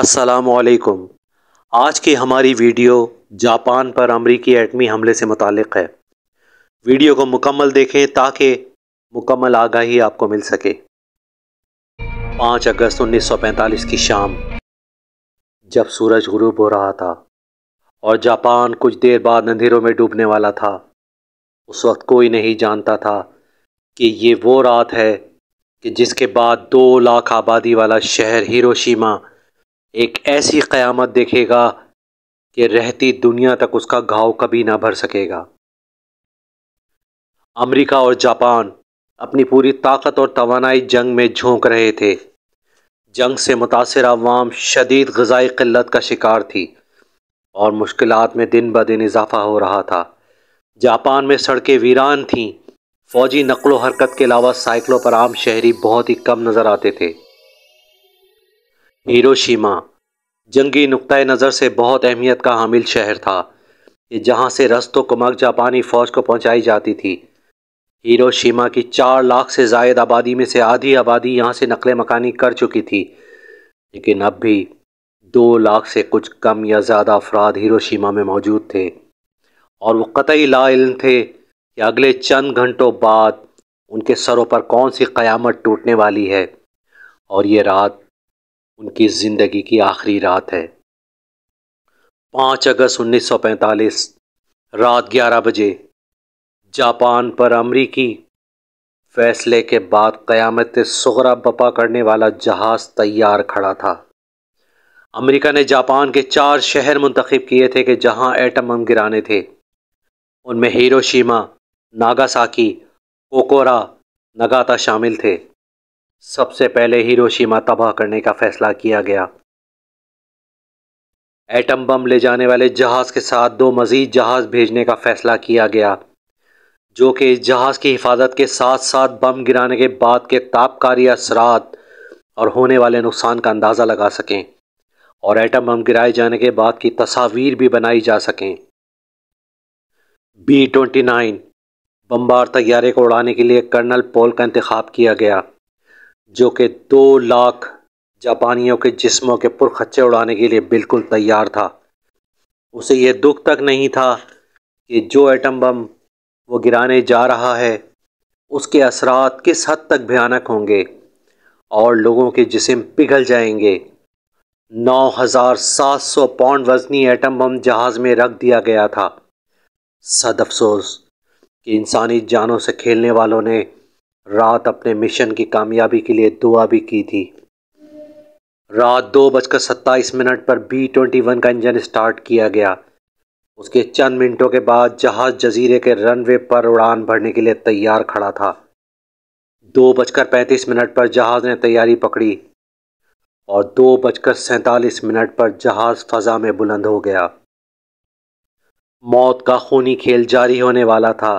असलकुम आज की हमारी वीडियो जापान पर अमरीकी एटमी हमले से मुतक़ है वीडियो को मुकम्मल देखें ताकि मुकम्मल आगाही आपको मिल सके 5 अगस्त 1945 की शाम जब सूरज गुरूब हो रहा था और जापान कुछ देर बाद अंधेरों में डूबने वाला था उस वक्त कोई नहीं जानता था कि ये वो रात है कि जिसके बाद दो लाख आबादी वाला शहर हिरोशिमा एक ऐसी क़यामत देखेगा कि रहती दुनिया तक उसका घाव कभी ना भर सकेगा अमेरिका और जापान अपनी पूरी ताकत और तोानाई जंग में झोंक रहे थे जंग से मुतासर अवाम शदीद गजाई किल्लत का शिकार थी और मुश्किल में दिन ब दिन इजाफा हो रहा था जापान में सड़कें वीरान थीं फौजी नकलो हरकत के अलावा साइकिलों पर आम शहरी बहुत ही कम नज़र आते थे हिरोशिमा जंगी नुक़ नज़र से बहुत अहमियत का हामिल शहर था जहाँ से रस्तों मक जापानी फ़ौज को पहुँचाई जाती थी हिरोशिमा की चार लाख से जायद आबादी में से आधी आबादी यहाँ से नकल मकानी कर चुकी थी लेकिन अब भी दो लाख से कुछ कम या ज़्यादा अफराद हिरोशिमा में मौजूद थे और वो कतई लाइल थे कि अगले चंद घंटों बाद उनके सरों पर कौन सी क़यामत टूटने वाली है और ये रात उनकी ज़िंदगी की आखिरी रात है पाँच अगस्त 1945 रात 11 बजे जापान पर अमरीकी फैसले के बाद क़यामत सगरा बपा करने वाला जहाज़ तैयार खड़ा था अमेरिका ने जापान के चार शहर मुंतखब किए थे कि जहां एटम बम गिराने थे उनमें हिरोशिमा नागासाकी कोकोरा नगाता शामिल थे सबसे पहले हिरोशिमा तबाह करने का फैसला किया गया एटम बम ले जाने वाले जहाज़ के साथ दो मज़ीद जहाज़ भेजने का फ़ैसला किया गया जो कि इस जहाज़ की हिफाजत के साथ साथ बम गिराने के बाद के तापकारी असरात और होने वाले नुकसान का अंदाज़ा लगा सकें और एटम बम गिराए जाने के बाद की तस्वीर भी बनाई जा सकें बी ट्वेंटी नाइन बम्बार तैयारे को उड़ाने के लिए कर्नल पोल का इंतखब किया गया जो कि दो लाख जापानियों के जिस्मों के पुरखच्चे उड़ाने के लिए बिल्कुल तैयार था उसे यह दुख तक नहीं था कि जो एटम बम वो गिराने जा रहा है उसके असरात किस हद तक भयानक होंगे और लोगों के जिसम पिघल जाएंगे 9,700 पाउंड वजनी एटम बम जहाज़ में रख दिया गया था सद अफसोस कि इंसानी जानों से खेलने वालों ने रात अपने मिशन की कामयाबी के लिए दुआ भी की थी रात दो बजकर सत्ताईस मिनट पर बी ट्वेंटी वन का इंजन स्टार्ट किया गया उसके चंद मिनटों के बाद जहाज जजीरे के रनवे पर उड़ान भरने के लिए तैयार खड़ा था दो बजकर पैंतीस मिनट पर जहाज ने तैयारी पकड़ी और दो बजकर सैंतालीस मिनट पर जहाज फजा में बुलंद हो गया मौत का खूनी खेल जारी होने वाला था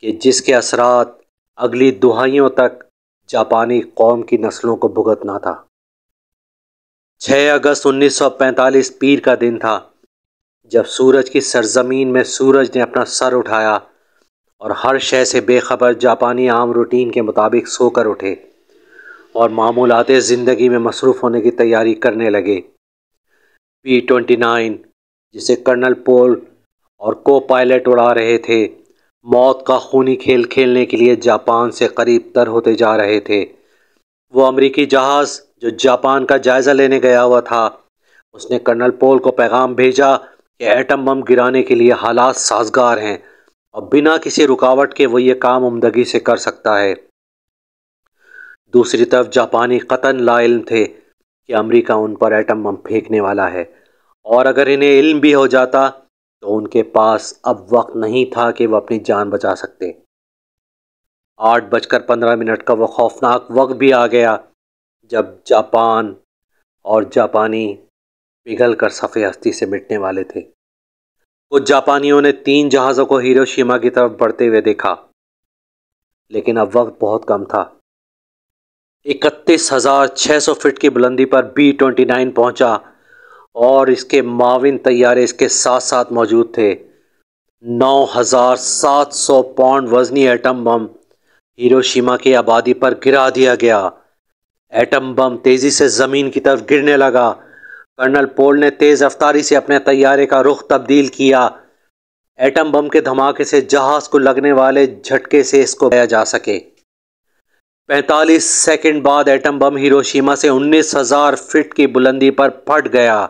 कि जिसके असरात अगली दुहाइयों तक जापानी कौम की नस्लों को भुगतना था 6 अगस्त 1945 पीर का दिन था जब सूरज की सरजमीन में सूरज ने अपना सर उठाया और हर शय से बेखबर जापानी आम रूटीन के मुताबिक सोकर उठे और मामूलत ज़िंदगी में मसरूफ़ होने की तैयारी करने लगे पी ट्वेंटी नाइन जिसे कर्नल पोल और को पायलट उड़ा रहे थे मौत का खूनी खेल खेलने के लिए जापान से करीब तर होते जा रहे थे वो अमरीकी जहाज़ जो जापान का जायज़ा लेने गया हुआ था उसने कर्नल पोल को पैगाम भेजा कि एटम बम गिराने के लिए हालात साजगार हैं और बिना किसी रुकावट के वो ये काम उमदगी से कर सकता है दूसरी तरफ जापानी कतन लाइल थे कि अमेरिका उन पर एटम बम फेंकने वाला है और अगर इन्हें इल्म भी हो जाता तो उनके पास अब वक्त नहीं था कि वह अपनी जान बचा सकते आठ बजकर पंद्रह मिनट का वह खौफनाक वक्त भी आ गया जब जापान और जापानी पिघल कर सफ़े हस्ती से मिटने वाले थे कुछ जापानियों ने तीन जहाज़ों को हिरोशिमा की तरफ बढ़ते हुए देखा लेकिन अब वक्त बहुत कम था इकतीस हज़ार छः सौ फिट की बुलंदी पर बी ट्वेंटी नाइन पहुँचा और इसके माविन तैयारे इसके साथ साथ मौजूद थे 9,700 पाउंड वजनी एटम बम हिरोशिमा की आबादी पर गिरा दिया गया एटम बम तेज़ी से ज़मीन की तरफ गिरने लगा कर्नल पोल ने तेज़ रफ्तारी से अपने तैयारे का रुख तब्दील किया एटम बम के धमाके से जहाज़ को लगने वाले झटके से इसको बया जा सके 45 सेकंड बाद एटम बम हिरोशिमा से 19,000 फीट की बुलंदी पर फट गया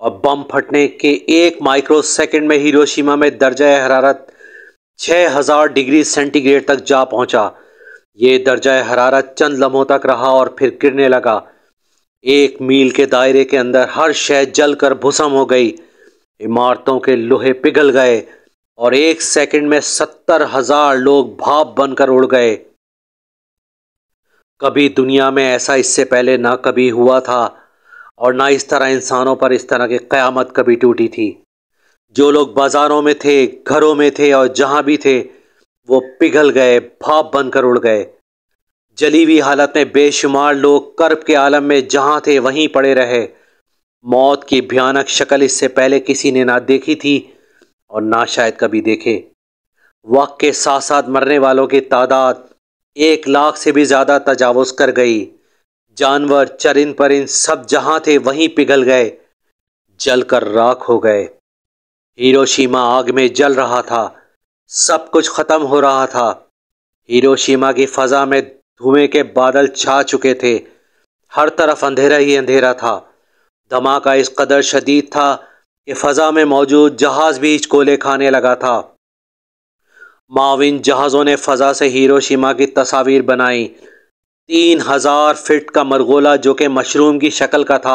और बम फटने के एक माइक्रो सेकेंड में हिरोशिमा में दर्जा हरारत 6000 डिग्री सेंटीग्रेड तक जा पहुंचा ये दर्जा हरारत चंद लम्हों तक रहा और फिर गिरने लगा एक मील के दायरे के अंदर हर शह जल कर भुसम हो गई इमारतों के लोहे पिघल गए और एक सेकंड में सत्तर हजार लोग भाप बनकर उड़ गए कभी दुनिया में ऐसा इससे पहले ना कभी हुआ था और ना इस तरह इंसानों पर इस तरह की क़यामत कभी टूटी थी जो लोग बाज़ारों में थे घरों में थे और जहाँ भी थे वो पिघल गए भाप बनकर उड़ गए जली हुई हालत में बेशुमार लोग कर्ब के आलम में जहाँ थे वहीं पड़े रहे मौत की भयानक शक्ल इससे पहले किसी ने ना देखी थी और ना शायद कभी देखे वक्त के साथ साथ मरने वालों की तादाद एक लाख से भी ज़्यादा तजावज़ कर गई जानवर चरिन परिन सब जहां थे वहीं पिघल गए जलकर राख हो गए हिरोशिमा आग में जल रहा था सब कुछ खत्म हो रहा था हिरोशिमा की फजा में धुएं के बादल छा चुके थे हर तरफ अंधेरा ही अंधेरा था धमाका इस कदर शदीद था कि फजा में मौजूद जहाज भी कोले खाने लगा था माविन जहाज़ों ने फजा से हिरोशिमा की तस्वीर बनाई तीन हजार फिट का मरगोला जो कि मशरूम की शक्ल का था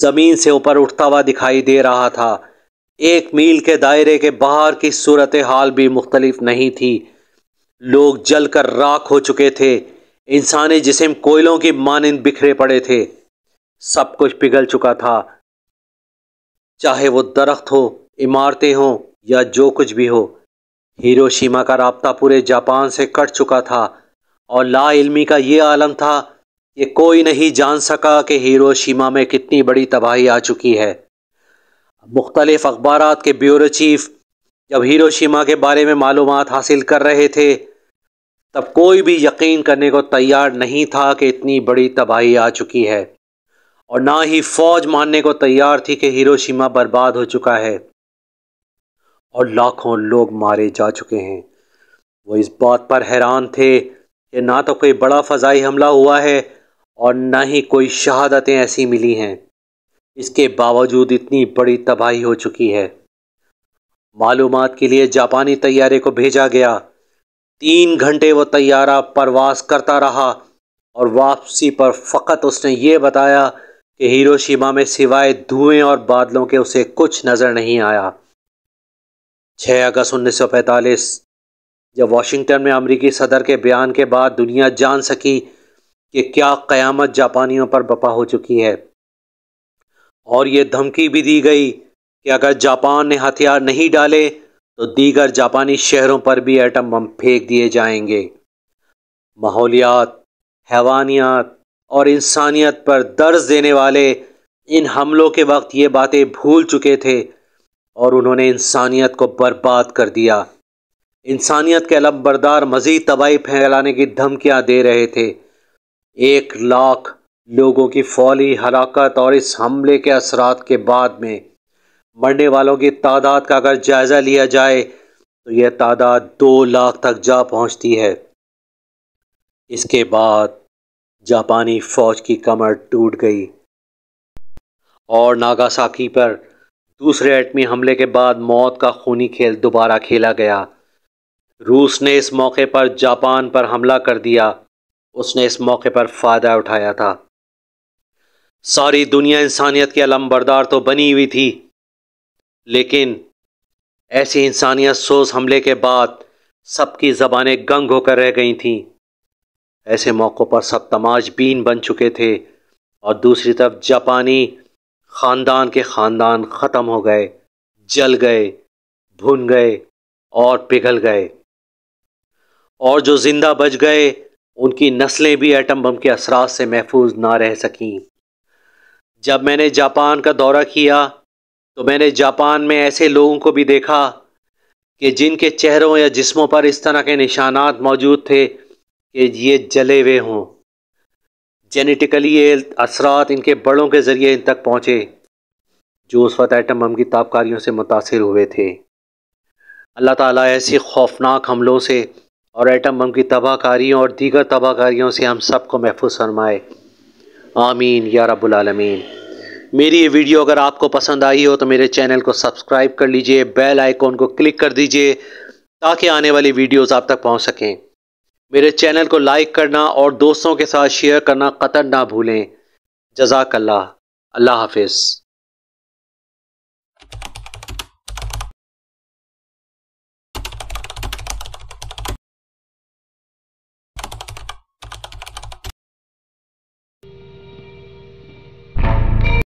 ज़मीन से ऊपर उठता हुआ दिखाई दे रहा था एक मील के दायरे के बाहर की सूरत हाल भी मुख्तलिफ नहीं थी लोग जल कर राख हो चुके थे इंसानी जिसम कोयलों की मानंद बिखरे पड़े थे सब कुछ पिघल चुका था चाहे वो दरख्त हो इमारतें हों या जो कुछ भी हो हीरोशीमा का रबता पूरे जापान से कट चुका था और ला इलमी का ये आलम था कि कोई नहीं जान सका कि शीमा में कितनी बड़ी तबाही आ चुकी है मुख्तलिफ़ अखबार के ब्यूरो चीफ जब शीमा के बारे में मालूम हासिल कर रहे थे तब कोई भी यकीन करने को तैयार नहीं था कि इतनी बड़ी तबाही आ चुकी है और ना ही फौज मानने को तैयार थी कि हिरोशिमा बर्बाद हो चुका है और लाखों लोग मारे जा चुके हैं वो इस बात पर हैरान थे कि ना तो कोई बड़ा फ़जाई हमला हुआ है और ना ही कोई शहादतें ऐसी मिली हैं इसके बावजूद इतनी बड़ी तबाही हो चुकी है मालूम के लिए जापानी तैयारे को भेजा गया तीन घंटे वो तैयारा परवास करता रहा और वापसी पर फ़कत उसने ये बताया कि हिरोशिमा में सिवाय धुएं और बादलों के उसे कुछ नज़र नहीं आया 6 अगस्त जब वाशिंगटन में अमरीकी सदर के बयान के बाद दुनिया जान सकी कि क्या क़यामत जापानियों पर बपा हो चुकी है और ये धमकी भी दी गई कि अगर जापान ने हथियार नहीं डाले तो दीगर जापानी शहरों पर भी एटम बम फेंक दिए जाएंगे माहौलियात हैवानियात और इंसानियत पर दर्ज देने वाले इन हमलों के वक्त ये बातें भूल चुके थे और उन्होंने इंसानियत को बर्बाद कर दिया इंसानियत के लबरदार मजीद तबाही फैलाने की धमकियां दे रहे थे एक लाख लोगों की फौली हलाकत और इस हमले के असरात के बाद में मरने वालों की तादाद का अगर जायज़ा लिया जाए तो यह तादाद दो लाख तक जा पहुंचती है इसके बाद जापानी फौज की कमर टूट गई और नागासाकी पर दूसरे एटमी हमले के बाद मौत का खूनी खेल दोबारा खेला गया रूस ने इस मौके पर जापान पर हमला कर दिया उसने इस मौके पर फ़ायदा उठाया था सारी दुनिया इंसानियत के अलम बरदार तो बनी हुई थी लेकिन ऐसी इंसानियत सोस हमले के बाद सबकी ज़बानें गंग होकर रह गई थीं ऐसे मौक़ों पर सब तमाजबीन बन चुके थे और दूसरी तरफ जापानी ख़ानदान के ख़ानदान ख़त्म हो गए जल गए भुन गए और पिघल गए और जो जिंदा बच गए उनकी नस्लें भी एटम बम के असरा से महफूज ना रह सकें जब मैंने जापान का दौरा किया तो मैंने जापान में ऐसे लोगों को भी देखा कि जिनके चेहरों या जिस्मों पर इस तरह के निशानात मौजूद थे कि ये जले हुए हों जेनेटिकली ये असरात इनके बड़ों के ज़रिए इन तक पहुँचे जो उस वक्त एटम बम की ताबकारियों से मुतासर हुए थे अल्लाह ताली ऐसे खौफनाक हमलों से और एटम बम की तबाहकारियों और दीगर तबाहकारियों से हम सबको महफूज फरमाए आमीन या रबालमीन मेरी ये वीडियो अगर आपको पसंद आई हो तो मेरे चैनल को सब्सक्राइब कर लीजिए बेल आइकॉन को क्लिक कर दीजिए ताकि आने वाली वीडियोस आप तक पहुंच सकें मेरे चैनल को लाइक करना और दोस्तों के साथ शेयर करना कतर ना भूलें जजाकल्ला अल्लाह हाफिज़